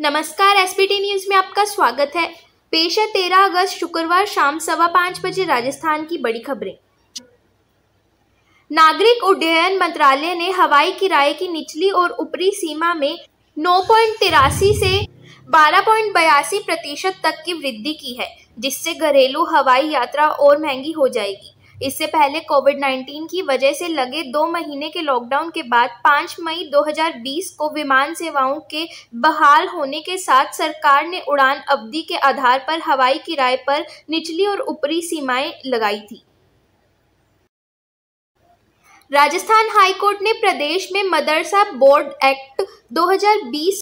नमस्कार SPT news में आपका स्वागत है पेश है तेरह अगस्त शुक्रवार शाम सवा पांच बजे राजस्थान की बड़ी खबरें नागरिक उड्डयन मंत्रालय ने हवाई किराए की निचली और ऊपरी सीमा में नौ पॉइंट तिरासी से बारह पॉइंट बयासी प्रतिशत तक की वृद्धि की है जिससे घरेलू हवाई यात्रा और महंगी हो जाएगी इससे पहले कोविड 19 की वजह से लगे दो महीने के लॉकडाउन के बाद 5 मई 2020 को विमान सेवाओं के बहाल होने के साथ सरकार ने उड़ान अवधि के आधार पर हवाई किराए पर निचली और ऊपरी सीमाएं लगाई थी राजस्थान हाईकोर्ट ने प्रदेश में मदरसा बोर्ड एक्ट 2020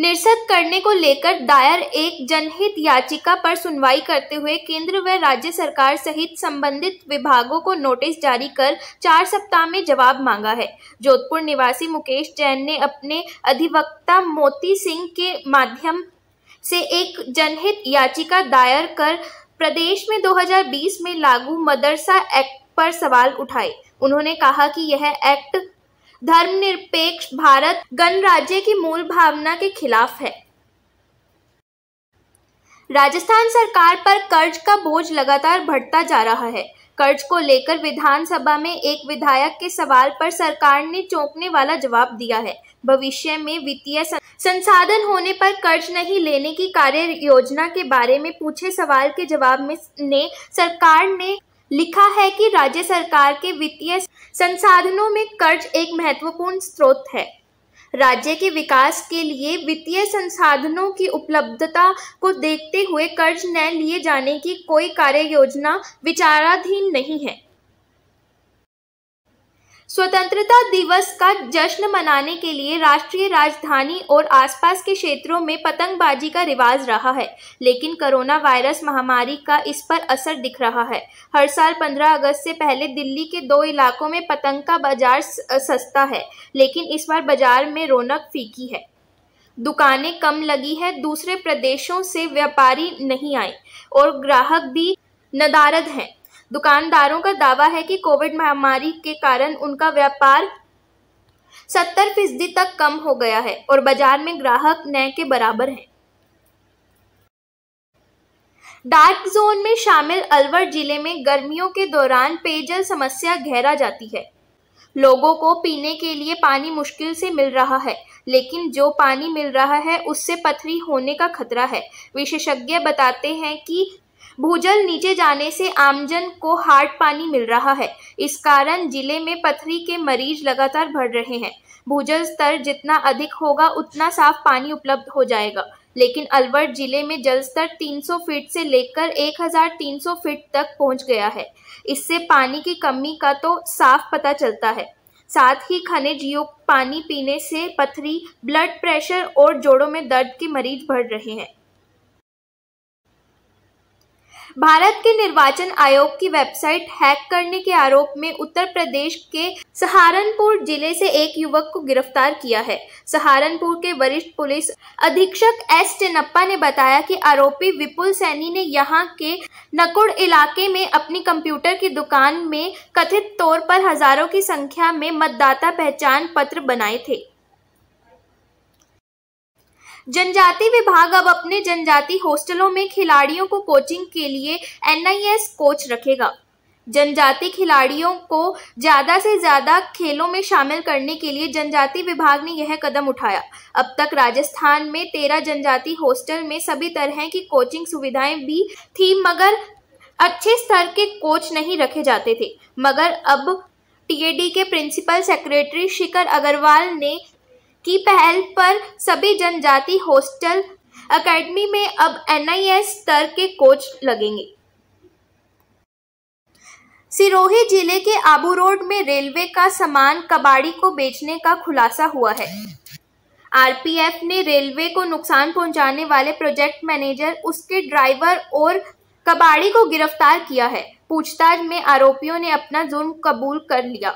निरस्त करने को लेकर दायर एक जनहित याचिका पर सुनवाई करते हुए केंद्र व राज्य सरकार सहित संबंधित विभागों को नोटिस जारी कर चार सप्ताह में जवाब मांगा है जोधपुर निवासी मुकेश जैन ने अपने अधिवक्ता मोती सिंह के माध्यम से एक जनहित याचिका दायर कर प्रदेश में 2020 में लागू मदरसा एक्ट पर सवाल उठाए उन्होंने कहा कि यह एक्ट धर्मनिरपेक्ष भारत गणराज्य की मूल भावना के खिलाफ है राजस्थान सरकार पर कर्ज का बोझ लगातार बढ़ता जा रहा है कर्ज को लेकर विधानसभा में एक विधायक के सवाल पर सरकार ने चौंकने वाला जवाब दिया है भविष्य में वित्तीय संसाधन होने पर कर्ज नहीं लेने की कार्य योजना के बारे में पूछे सवाल के जवाब में ने सरकार ने लिखा है कि राज्य सरकार के वित्तीय संसाधनों में कर्ज एक महत्वपूर्ण स्रोत है राज्य के विकास के लिए वित्तीय संसाधनों की उपलब्धता को देखते हुए कर्ज न लिए जाने की कोई कार्य योजना विचाराधीन नहीं है स्वतंत्रता दिवस का जश्न मनाने के लिए राष्ट्रीय राजधानी और आसपास के क्षेत्रों में पतंगबाजी का रिवाज रहा है लेकिन कोरोना वायरस महामारी का इस पर असर दिख रहा है हर साल 15 अगस्त से पहले दिल्ली के दो इलाकों में पतंग का बाजार सस्ता है लेकिन इस बार बाजार में रौनक फीकी है दुकानें कम लगी है दूसरे प्रदेशों से व्यापारी नहीं आए और ग्राहक भी नदारद हैं दुकानदारों का दावा है कि कोविड महामारी के कारण उनका व्यापार सत्तर फीसदी तक कम हो गया है और बाजार में ग्राहक नए के बराबर हैं डार्क जोन में शामिल अलवर जिले में गर्मियों के दौरान पेयजल समस्या गहरा जाती है लोगों को पीने के लिए पानी मुश्किल से मिल रहा है लेकिन जो पानी मिल रहा है उससे पथरी होने का खतरा है विशेषज्ञ बताते हैं कि भूजल नीचे जाने से आमजन को हार्ड पानी मिल रहा है इस कारण जिले में पथरी के मरीज लगातार बढ़ रहे हैं भूजल स्तर जितना अधिक होगा उतना साफ पानी उपलब्ध हो जाएगा लेकिन अलवर जिले में जल स्तर 300 फीट से लेकर 1300 फीट तक पहुंच गया है इससे पानी की कमी का तो साफ पता चलता है साथ ही खनिज युक्त पानी पीने से पथरी ब्लड प्रेशर और जोड़ों में दर्द के मरीज बढ़ रहे हैं भारत के निर्वाचन आयोग की वेबसाइट हैक करने के आरोप में उत्तर प्रदेश के सहारनपुर जिले से एक युवक को गिरफ्तार किया है सहारनपुर के वरिष्ठ पुलिस अधीक्षक एस टेनप्पा ने बताया कि आरोपी विपुल सैनी ने यहाँ के नकुड़ इलाके में अपनी कंप्यूटर की दुकान में कथित तौर पर हजारों की संख्या में मतदाता पहचान पत्र बनाए थे जनजाति विभाग अब अपने जनजाति हॉस्टलों में खिलाड़ियों को कोचिंग के लिए एनआईएस कोच रखेगा जनजाति खिलाड़ियों को ज़्यादा से ज़्यादा खेलों में शामिल करने के लिए जनजाति विभाग ने यह कदम उठाया अब तक राजस्थान में तेरह जनजाति हॉस्टल में सभी तरह की कोचिंग सुविधाएं भी थी मगर अच्छे स्तर के कोच नहीं रखे जाते थे मगर अब टीएडी के प्रिंसिपल सेक्रेटरी शिखर अग्रवाल ने की पहल पर सभी जनजाति हॉस्टल अकेडमी में अब एनआईएस स्तर के कोच लगेंगे सिरोही जिले के आबू रोड में रेलवे का सामान कबाड़ी को बेचने का खुलासा हुआ है आरपीएफ ने रेलवे को नुकसान पहुंचाने वाले प्रोजेक्ट मैनेजर उसके ड्राइवर और कबाड़ी को गिरफ्तार किया है पूछताछ में आरोपियों ने अपना जुर्म कबूल कर लिया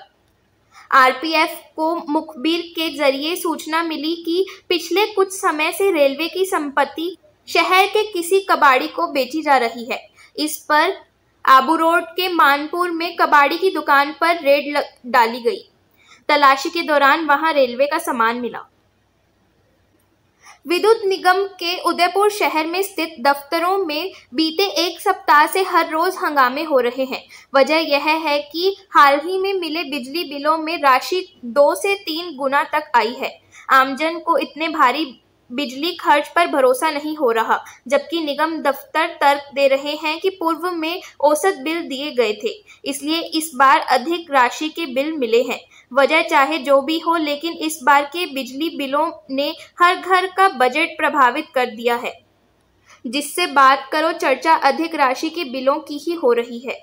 आरपीएफ को मुखबिर के जरिए सूचना मिली कि पिछले कुछ समय से रेलवे की संपत्ति शहर के किसी कबाड़ी को बेची जा रही है इस पर आबू रोड के मानपुर में कबाड़ी की दुकान पर रेड डाली गई तलाशी के दौरान वहां रेलवे का सामान मिला विद्युत निगम के उदयपुर शहर में स्थित दफ्तरों में बीते एक सप्ताह से हर रोज हंगामे हो रहे हैं वजह यह है कि हाल ही में मिले बिजली बिलों में राशि दो से तीन गुना तक आई है आमजन को इतने भारी बिजली खर्च पर भरोसा नहीं हो रहा जबकि निगम दफ्तर तर्क दे रहे हैं कि पूर्व में औसत बिल दिए गए थे इसलिए इस बार अधिक राशि के बिल मिले हैं वजह चाहे जो भी हो लेकिन इस बार के बिजली बिलों ने हर घर का बजट प्रभावित कर दिया है जिससे बात करो चर्चा अधिक राशि के बिलों की ही हो रही है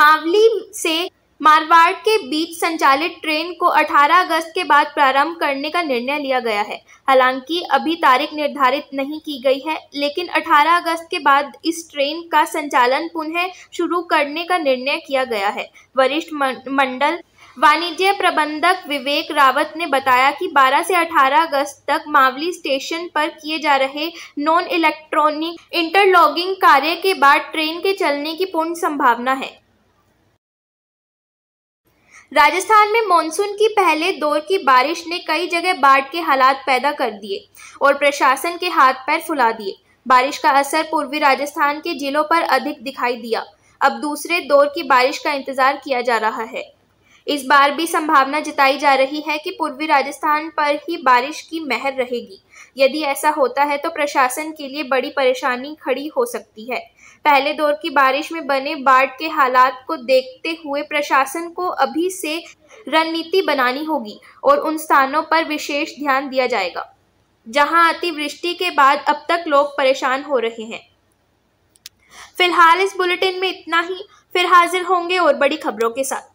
मावली से मारवाड़ के बीच संचालित ट्रेन को 18 अगस्त के बाद प्रारंभ करने का निर्णय लिया गया है हालांकि अभी तारीख निर्धारित नहीं की गई है लेकिन 18 अगस्त के बाद इस ट्रेन का संचालन पुनः शुरू करने का निर्णय किया गया है वरिष्ठ मंडल वाणिज्य प्रबंधक विवेक रावत ने बताया कि 12 से 18 अगस्त तक मावली स्टेशन पर किए जा रहे नॉन इलेक्ट्रॉनिक इंटरलॉगिंग कार्य के बाद ट्रेन के चलने की पूर्ण संभावना है राजस्थान में मानसून की पहले दौर की बारिश ने कई जगह बाढ़ के हालात पैदा कर दिए और प्रशासन के हाथ पैर फुला दिए बारिश का असर पूर्वी राजस्थान के जिलों पर अधिक दिखाई दिया अब दूसरे दौर की बारिश का इंतजार किया जा रहा है इस बार भी संभावना जताई जा रही है कि पूर्वी राजस्थान पर ही बारिश की महर रहेगी यदि ऐसा होता है तो प्रशासन के लिए बड़ी परेशानी खड़ी हो सकती है पहले दौर की बारिश में बने बाढ़ के हालात को देखते हुए प्रशासन को अभी से रणनीति बनानी होगी और उन स्थानों पर विशेष ध्यान दिया जाएगा जहां अतिवृष्टि के बाद अब तक लोग परेशान हो रहे हैं फिलहाल इस बुलेटिन में इतना ही फिर हाजिर होंगे और बड़ी खबरों के साथ